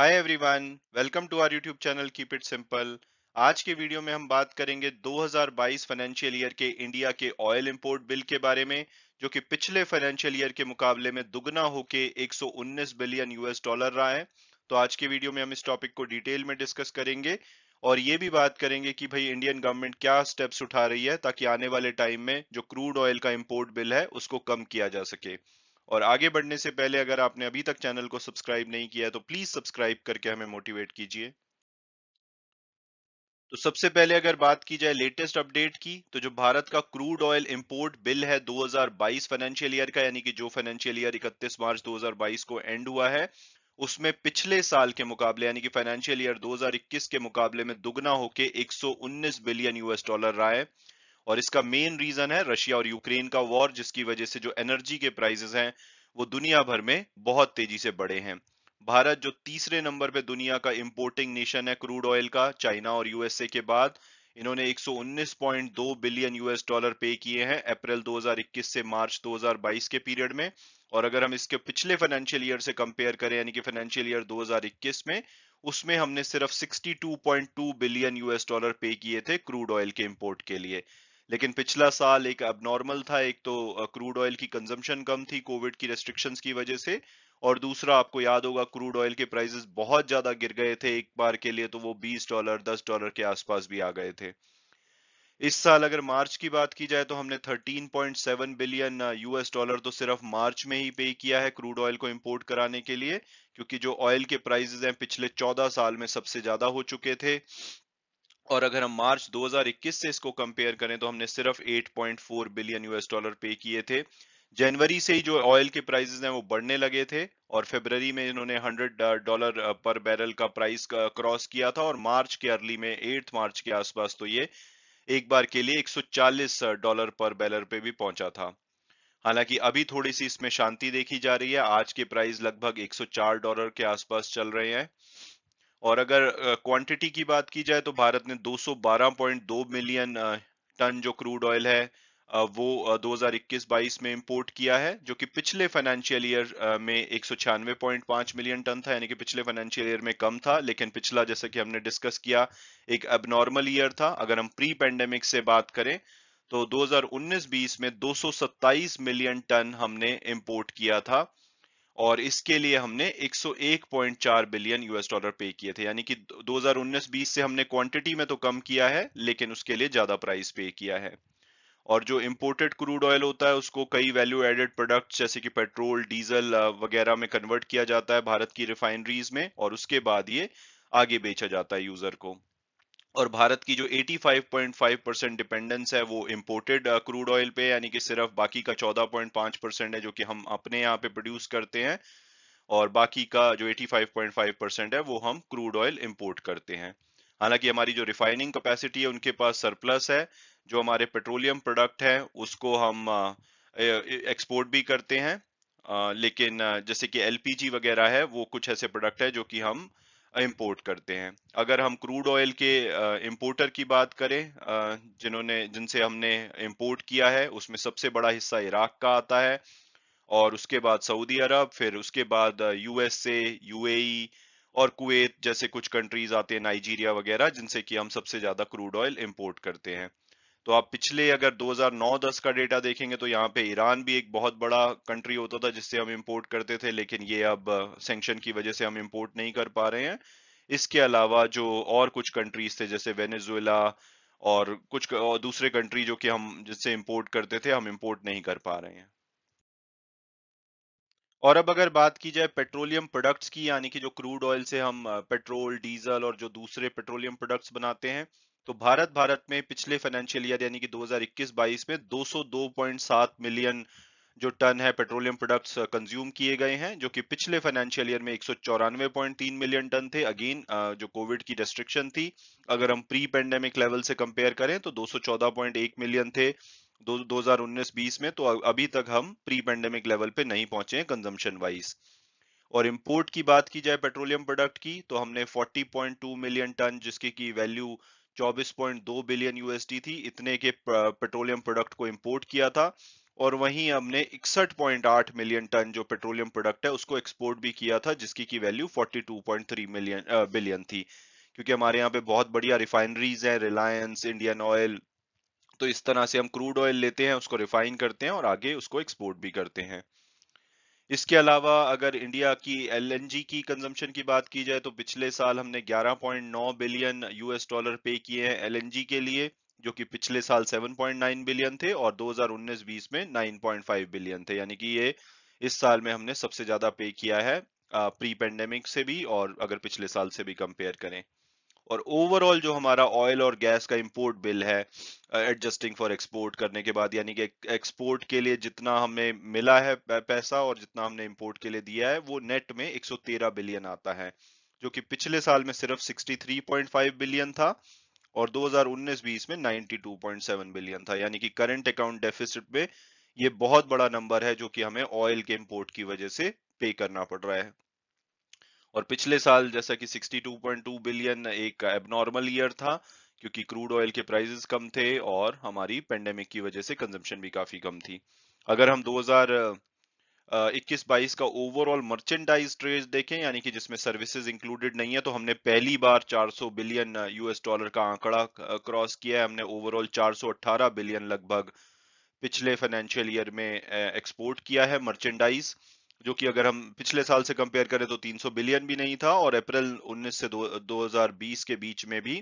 hi everyone welcome to our YouTube channel keep it simple आज के video में हम बात करेंगे 2022 फाइनेंशियल ईयर के इंडिया के ऑयल इंपोर्ट बिल के बारे में जो कि पिछले फाइनेंशियल ईयर के मुकाबले में दुगना होके 119 बिलियन यूएस डॉलर रहा है तो आज के वीडियो में हम इस टॉपिक को डिटेल में डिस्कस करेंगे और ये भी बात करेंगे कि भाई इंडियन गवर्नमेंट क्या स्टेप्स उठा रही है ताकि आने वाले टाइम में जो क्रूड ऑयल का इम्पोर्ट बिल है उसको कम किया जा सके और आगे बढ़ने से पहले अगर आपने अभी तक चैनल को सब्सक्राइब नहीं किया तो प्लीज सब्सक्राइब करके हमें मोटिवेट कीजिए तो सबसे पहले अगर बात की जाए लेटेस्ट अपडेट की तो जो भारत का क्रूड ऑयल इंपोर्ट बिल है 2022 फाइनेंशियल ईयर का यानी कि जो फाइनेंशियल ईयर 31 मार्च 2022 को एंड हुआ है उसमें पिछले साल के मुकाबले यानी कि फाइनेंशियल ईयर 2021 के मुकाबले में दुगना होकर 119 बिलियन यूएस डॉलर रहा है और इसका मेन रीजन है रशिया और यूक्रेन का वॉर जिसकी वजह से जो एनर्जी के प्राइजेस हैं वो दुनिया भर में बहुत तेजी से बढ़े हैं भारत जो तीसरे नंबर पे दुनिया का इंपोर्टिंग नेशन है क्रूड ऑयल का चाइना और यूएसए के बाद इन्होंने 119.2 बिलियन यूएस डॉलर पे किए हैं अप्रैल 2021 से मार्च 2022 के पीरियड में और अगर हम इसके पिछले फाइनेंशियल ईयर से कंपेयर करें यानी कि फाइनेंशियल ईयर 2021 में उसमें हमने सिर्फ 62.2 बिलियन यूएस डॉलर पे किए थे क्रूड ऑयल के इंपोर्ट के लिए लेकिन पिछला साल एक अब नॉर्मल था एक तो क्रूड ऑयल की कंजम्पशन कम थी कोविड की रेस्ट्रिक्शंस की वजह से और दूसरा आपको याद होगा क्रूड ऑयल के प्राइसेस बहुत ज्यादा गिर गए थे एक बार के लिए तो वो 20 डॉलर 10 डॉलर के आसपास भी आ गए थे इस साल अगर मार्च की बात की जाए तो हमने 13.7 बिलियन यूएस डॉलर तो सिर्फ मार्च में ही पे किया है क्रूड ऑयल को इंपोर्ट कराने के लिए क्योंकि जो ऑयल के प्राइजेज हैं पिछले 14 साल में सबसे ज्यादा हो चुके थे और अगर हम मार्च 2021 से इसको कंपेयर करें तो हमने सिर्फ 8.4 बिलियन यूएस डॉलर पे किए थे जनवरी से ही जो ऑयल के प्राइसेस हैं वो बढ़ने लगे थे और फेबर में इन्होंने 100 डॉलर पर बैरल का प्राइस क्रॉस uh, किया था और मार्च के अर्ली में 8 मार्च के आसपास तो ये एक बार के लिए 140 डॉलर पर बैरल पे भी पहुंचा था हालांकि अभी थोड़ी सी इसमें शांति देखी जा रही है आज के प्राइस लगभग 104 डॉलर के आसपास चल रहे हैं और अगर क्वांटिटी की बात की जाए तो भारत ने 212.2 मिलियन टन जो क्रूड ऑयल है वो 2021-22 में इंपोर्ट किया है जो कि पिछले फाइनेंशियल ईयर में एक मिलियन टन था यानी कि पिछले फाइनेंशियल ईयर में कम था लेकिन पिछला जैसा कि हमने डिस्कस किया एक एबनॉर्मल ईयर था अगर हम प्री पेंडेमिक से बात करें तो 2019-20 में 227 मिलियन टन हमने इंपोर्ट किया था और इसके लिए हमने 101.4 बिलियन यूएस डॉलर पे किए थे यानी कि 2019-20 से हमने क्वांटिटी में तो कम किया है लेकिन उसके लिए ज्यादा प्राइस पे किया है और जो इंपोर्टेड क्रूड ऑयल होता है उसको कई वैल्यू एडेड प्रोडक्ट्स जैसे कि पेट्रोल डीजल वगैरह में कन्वर्ट किया जाता है भारत की रिफाइनरीज में और उसके बाद ये आगे बेचा जाता है यूजर को और भारत की जो 85.5 परसेंट डिपेंडेंस है वो इम्पोर्टेड क्रूड ऑयल पे यानी कि सिर्फ बाकी का 14.5 परसेंट है जो कि हम अपने यहाँ पे प्रोड्यूस करते हैं और बाकी का जो 85.5 परसेंट है वो हम क्रूड ऑयल इम्पोर्ट करते हैं हालांकि हमारी जो रिफाइनिंग कैपेसिटी है उनके पास सरप्लस है जो हमारे पेट्रोलियम प्रोडक्ट है उसको हम uh, एक्सपोर्ट भी करते हैं uh, लेकिन uh, जैसे कि एलपीजी वगैरह है वो कुछ ऐसे प्रोडक्ट है जो कि हम इम्पोर्ट करते हैं अगर हम क्रूड ऑयल के इम्पोर्टर की बात करें जिन्होंने जिनसे हमने इम्पोर्ट किया है उसमें सबसे बड़ा हिस्सा इराक का आता है और उसके बाद सऊदी अरब फिर उसके बाद यूएसए यूएई e और कुवैत जैसे कुछ कंट्रीज आते हैं नाइजीरिया वगैरह जिनसे कि हम सबसे ज्यादा क्रूड ऑयल इम्पोर्ट करते हैं तो आप पिछले अगर 2009-10 का डेटा देखेंगे तो यहाँ पे ईरान भी एक बहुत बड़ा कंट्री होता था जिससे हम इम्पोर्ट करते थे लेकिन ये अब सेंक्शन uh, की वजह से हम इम्पोर्ट नहीं कर पा रहे हैं इसके अलावा जो और कुछ कंट्रीज थे जैसे वेनेजुएला और कुछ और दूसरे कंट्री जो कि हम जिससे इम्पोर्ट करते थे हम इम्पोर्ट नहीं कर पा रहे हैं और अब अगर बात की जाए पेट्रोलियम प्रोडक्ट्स की यानी कि जो क्रूड ऑयल से हम पेट्रोल डीजल और जो दूसरे पेट्रोलियम प्रोडक्ट्स बनाते हैं तो भारत भारत में पिछले फाइनेंशियल ईयर यानी कि 2021-22 में 202.7 मिलियन जो टन है पेट्रोलियम प्रोडक्ट्स कंज्यूम किए गए हैं जो कि पिछले फाइनेंशियल ईयर में एक मिलियन टन थे अगेन जो कोविड की रेस्ट्रिक्शन थी अगर हम प्री पेंडेमिक लेवल से कंपेयर करें तो दो मिलियन थे दो हजार उन्नीस बीस में तो अभी तक हम प्री पेंडेमिक लेवल पे नहीं पहुंचे हैं कंजम्पशन वाइज और इंपोर्ट की बात की जाए पेट्रोलियम प्रोडक्ट की तो हमने 40.2 मिलियन टन जिसकी की वैल्यू 24.2 बिलियन यूएसडी थी इतने के पेट्रोलियम प्रोडक्ट को इंपोर्ट किया था और वहीं हमने इकसठ मिलियन टन जो पेट्रोलियम प्रोडक्ट है उसको एक्सपोर्ट भी किया था जिसकी की वैल्यू 42.3 मिलियन बिलियन थी क्योंकि हमारे यहाँ पे बहुत बढ़िया रिफाइनरीज हैं रिलायंस इंडियन ऑयल तो इस तरह से हम क्रूड ऑयल लेते हैं उसको रिफाइन करते हैं और आगे उसको एक्सपोर्ट भी करते हैं इसके अलावा अगर इंडिया की एलएनजी की कंजम्पशन की बात की जाए तो पिछले साल हमने 11.9 बिलियन यूएस डॉलर पे किए हैं एलएनजी के लिए जो कि पिछले साल 7.9 बिलियन थे और 2019-20 में 9.5 बिलियन थे यानी कि ये इस साल में हमने सबसे ज्यादा पे किया है प्री पेंडेमिक से भी और अगर पिछले साल से भी कंपेयर करें और ओवरऑल जो हमारा ऑयल और गैस का इम्पोर्ट बिल है एडजस्टिंग फॉर एक्सपोर्ट करने के बाद यानी कि एक्सपोर्ट के लिए जितना हमें मिला है पैसा और जितना हमने इम्पोर्ट के लिए दिया है वो नेट में 113 बिलियन आता है जो कि पिछले साल में सिर्फ 63.5 बिलियन था और 2019-20 में 92.7 बिलियन था यानी कि करंट अकाउंट डेफिसिट में ये बहुत बड़ा नंबर है जो कि हमें ऑयल के इम्पोर्ट की वजह से पे करना पड़ रहा है और पिछले साल जैसा कि 62.2 बिलियन एक एबनॉर्मल ईयर था क्योंकि क्रूड ऑयल के प्राइसेस कम थे और हमारी पेंडेमिक की वजह से कंजम्पशन भी काफी कम थी अगर हम 2021-22 का ओवरऑल मर्चेंडाइज ट्रेड देखें यानी कि जिसमें सर्विसेज इंक्लूडेड नहीं है तो हमने पहली बार 400 बिलियन यूएस डॉलर का आंकड़ा क्रॉस किया है हमने ओवरऑल 418 बिलियन लगभग पिछले फाइनेंशियल ईयर में एक्सपोर्ट किया है मर्चेंडाइज जो कि अगर हम पिछले साल से कंपेयर करें तो 300 बिलियन भी नहीं था और अप्रैल 19 से 2020 के बीच में भी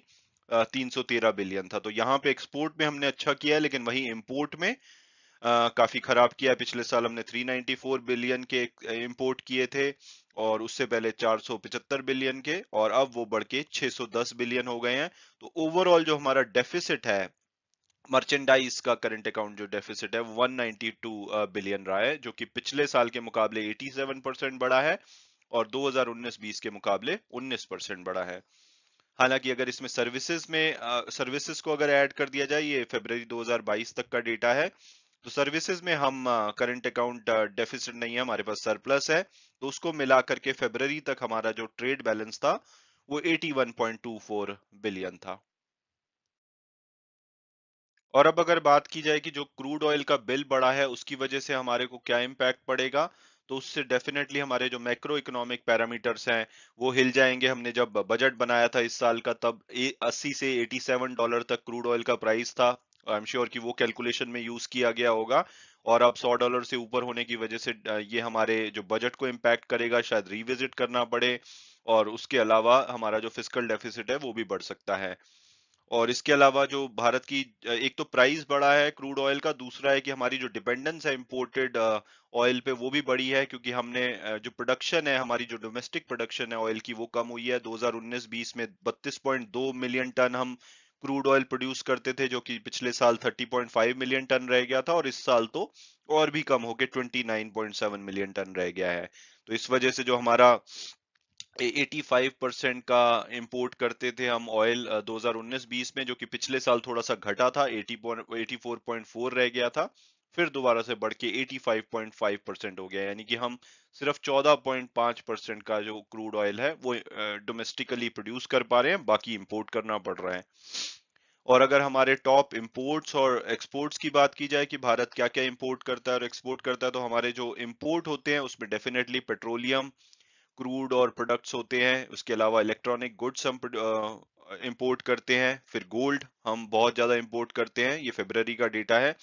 313 बिलियन था तो यहाँ पे एक्सपोर्ट में हमने अच्छा किया है लेकिन वही इम्पोर्ट में आ, काफी खराब किया है पिछले साल हमने 394 बिलियन के इम्पोर्ट किए थे और उससे पहले 475 बिलियन के और अब वो बढ़ के छह बिलियन हो गए हैं तो ओवरऑल जो हमारा डेफिसिट है मर्चेंडाइज का करंट अकाउंट जो डेफिसिट है 192 बिलियन uh, रहा है जो कि पिछले साल के मुकाबले 87 परसेंट बढ़ा है और 2019-20 के मुकाबले 19 परसेंट बढ़ा है हालांकि अगर इसमें सर्विसेज में सर्विसेज uh, को अगर ऐड कर दिया जाए ये फेबररी 2022 तक का डेटा है तो सर्विसेज में हम करंट अकाउंट डेफिसिट नहीं है हमारे पास सरप्लस है तो उसको मिला करके फेबररी तक हमारा जो ट्रेड बैलेंस था वो 81.24 बिलियन था और अब अगर बात की जाए कि जो क्रूड ऑयल का बिल बढ़ा है उसकी वजह से हमारे को क्या इम्पैक्ट पड़ेगा तो उससे डेफिनेटली हमारे जो मैक्रो इकोनॉमिक पैरामीटर्स हैं वो हिल जाएंगे हमने जब बजट बनाया था इस साल का तब 80 से 87 डॉलर तक क्रूड ऑयल का प्राइस था आई एम श्योर कि वो कैलकुलेशन में यूज किया गया होगा और अब 100 डॉलर से ऊपर होने की वजह से ये हमारे जो बजट को इम्पैक्ट करेगा शायद रिविजिट करना पड़े और उसके अलावा हमारा जो फिजिकल डेफिसिट है वो भी बढ़ सकता है और इसके अलावा जो भारत की एक तो प्राइस बढ़ा है क्रूड ऑयल का दूसरा है कि हमारी जो डिपेंडेंस है इंपोर्टेड ऑयल uh, पे वो भी बढ़ी है क्योंकि हमने uh, जो प्रोडक्शन है हमारी जो डोमेस्टिक प्रोडक्शन है ऑयल की वो कम हुई है 2019-20 में 32.2 मिलियन टन हम क्रूड ऑयल प्रोड्यूस करते थे जो कि पिछले साल 30.5 मिलियन टन रह गया था और इस साल तो और भी कम होकर 29.7 मिलियन टन रह गया है तो इस वजह से जो हमारा 85% का इंपोर्ट करते थे हम ऑयल 2019-20 में जो कि पिछले साल थोड़ा सा घटा था 80 84.4 रह गया था फिर दोबारा से बढ़ के 85.5 परसेंट हो गया यानी कि हम सिर्फ 14.5 परसेंट का जो क्रूड ऑयल है वो डोमेस्टिकली प्रोड्यूस कर पा रहे हैं बाकी इंपोर्ट करना पड़ रहा है और अगर हमारे टॉप इंपोर्ट्स और एक्सपोर्ट्स की बात की जाए कि भारत क्या क्या इंपोर्ट करता है और एक्सपोर्ट करता है तो हमारे जो इंपोर्ट होते हैं उसमें डेफिनेटली पेट्रोलियम क्रूड और प्रोडक्ट्स होते हैं उसके अलावा इलेक्ट्रॉनिक गुड्स हम इम्पोर्ट करते हैं फिर गोल्ड हम बहुत ज़्यादा इंपोर्ट करते हैं ये फेबररी का डेटा है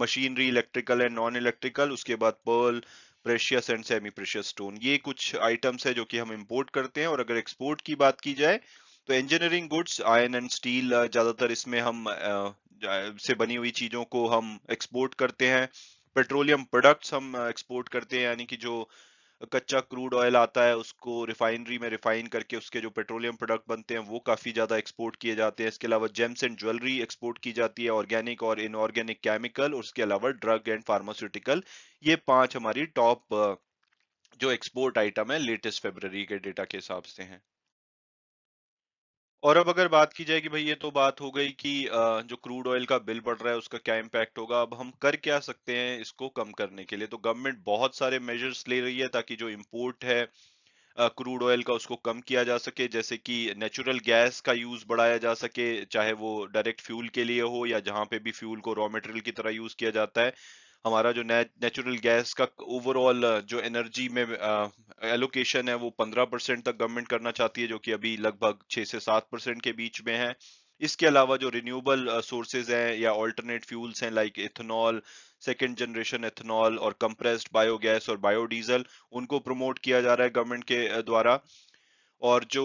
machinery electrical and non electrical उसके बाद pearl precious and semi precious stone ये कुछ आइटम्स है जो कि हम इम्पोर्ट करते हैं और अगर एक्सपोर्ट की बात की जाए तो engineering goods iron and steel ज़्यादातर इसमें हम से बनी हुई चीज़ों को हम एक्सपोर्ट करते हैं पेट्रोलियम प्रोडक्ट्स हम एक्सपोर्ट करते हैं यानी कि जो कच्चा क्रूड ऑयल आता है उसको रिफाइनरी में रिफाइन करके उसके जो पेट्रोलियम प्रोडक्ट बनते हैं वो काफ़ी ज़्यादा एक्सपोर्ट किए जाते हैं इसके अलावा जेम्स एंड ज्वेलरी एक्सपोर्ट की जाती है ऑर्गेनिक और इनऑर्गेनिक केमिकल और उसके अलावा ड्रग एंड फार्मास्यूटिकल ये पांच हमारी टॉप जो एक्सपोर्ट आइटम है लेटेस्ट फेबररी के डेटा के हिसाब से हैं और अब अगर बात की जाए कि भाई ये तो बात हो गई कि जो क्रूड ऑयल का बिल बढ़ रहा है उसका क्या इम्पैक्ट होगा अब हम कर क्या सकते हैं इसको कम करने के लिए तो गवर्नमेंट बहुत सारे मेजर्स ले रही है ताकि जो इम्पोर्ट है क्रूड ऑयल का उसको कम किया जा सके जैसे कि नेचुरल गैस का यूज बढ़ाया जा सके चाहे वो डायरेक्ट फ्यूल के लिए हो या जहां पे भी फ्यूल को रॉ मटेरियल की तरह यूज किया जाता है हमारा जो नेचुरल गैस का ओवरऑल uh, जो एनर्जी में एलोकेशन uh, है वो 15 परसेंट तक गवर्नमेंट करना चाहती है जो कि अभी लगभग 6 से 7 परसेंट के बीच में है इसके अलावा जो रिन्यूएबल सोर्सेज uh, हैं या अल्टरनेट फ्यूल्स हैं like ethanol second generation ethanol और कंप्रेस्ड बायोगैस और बायोडीजल उनको प्रमोट किया जा रहा है गवर्नमेंट के द्वारा और जो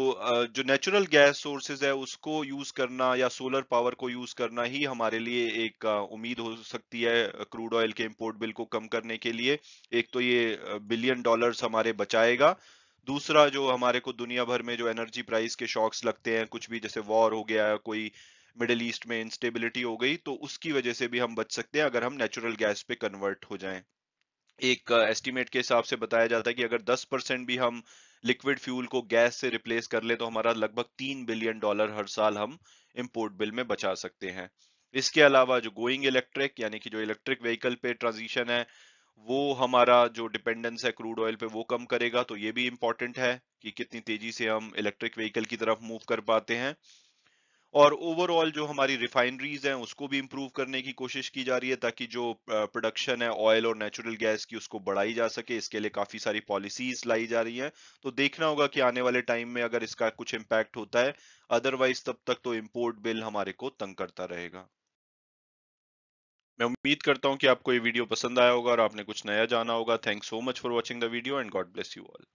जो नेचुरल गैस सोर्सेज है उसको यूज करना या सोलर पावर को यूज करना ही हमारे लिए एक उम्मीद हो सकती है क्रूड ऑयल के इंपोर्ट बिल को कम करने के लिए एक तो ये बिलियन डॉलर्स हमारे बचाएगा दूसरा जो हमारे को दुनिया भर में जो एनर्जी प्राइस के शॉक्स लगते हैं कुछ भी जैसे वॉर हो गया कोई मिडिल ईस्ट में इंस्टेबिलिटी हो गई तो उसकी वजह से भी हम बच सकते हैं अगर हम नेचुरल गैस पे कन्वर्ट हो जाएं एक एस्टिमेट के हिसाब से बताया जाता है कि अगर 10 परसेंट भी हम लिक्विड फ्यूल को गैस से रिप्लेस कर ले तो हमारा लगभग तीन बिलियन डॉलर हर साल हम इम्पोर्ट बिल में बचा सकते हैं इसके अलावा जो गोइंग इलेक्ट्रिक यानी कि जो इलेक्ट्रिक व्हीकल पे ट्रांजिशन है वो हमारा जो डिपेंडेंस है क्रूड ऑयल पे वो कम करेगा तो ये भी इम्पोर्टेंट है कि कितनी तेजी से हम इलेक्ट्रिक व्हीकल की तरफ मूव कर पाते हैं और ओवरऑल जो हमारी रिफाइनरीज हैं उसको भी इम्प्रूव करने की कोशिश की जा रही है ताकि जो प्रोडक्शन है ऑयल और नेचुरल गैस की उसको बढ़ाई जा सके इसके लिए काफ़ी सारी पॉलिसीज लाई जा रही हैं तो देखना होगा कि आने वाले टाइम में अगर इसका कुछ इम्पैक्ट होता है अदरवाइज तब तक तो इम्पोर्ट बिल हमारे को तंग करता रहेगा मैं उम्मीद करता हूं कि आपको ये वीडियो पसंद आया होगा और आपने कुछ नया जाना होगा thank so much for watching the video and God bless you all